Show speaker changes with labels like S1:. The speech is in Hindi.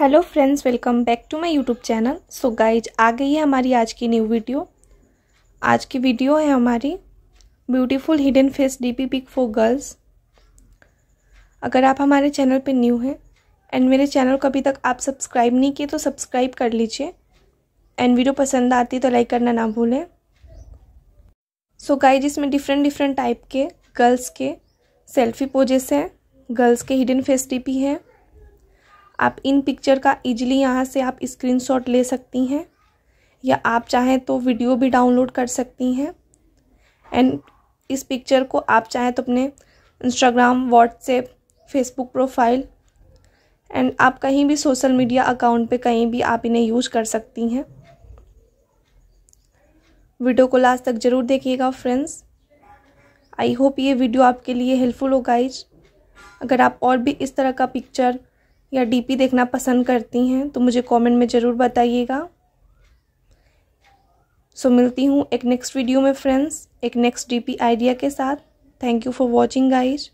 S1: hello friends welcome back to my YouTube channel so guys आ गई है हमारी आज की न्यू वीडियो आज की वीडियो है हमारी beautiful hidden face DP pic for girls अगर आप हमारे चैनल पर न्यू हैं एंड मेरे चैनल को अभी तक आप सब्सक्राइब नहीं किए तो सब्सक्राइब कर लीजिए एंड वीडियो पसंद आती है तो लाइक करना ना भूलें सो गाइज इसमें डिफरेंट डिफरेंट टाइप के गर्ल्स के सेल्फी पोजेस हैं गर्ल्स के हिडन फेस पी हैं आप इन पिक्चर का इजीली यहाँ से आप स्क्रीनशॉट ले सकती हैं या आप चाहें तो वीडियो भी डाउनलोड कर सकती हैं एंड इस पिक्चर को आप चाहें तो अपने Instagram WhatsApp Facebook profile and आप कहीं भी सोशल मीडिया अकाउंट पे कहीं भी आप इन्हें यूज कर सकती हैं वीडियो को लास्ट तक ज़रूर देखिएगा फ्रेंड्स आई होप ये वीडियो आपके लिए हेल्पफुल होगा इज अगर आप और भी इस तरह का पिक्चर या डीपी देखना पसंद करती हैं तो मुझे कमेंट में ज़रूर बताइएगा सो so, मिलती हूँ एक नेक्स्ट वीडियो में फ्रेंड्स एक नेक्स्ट डीपी आइडिया के साथ thank you for watching guys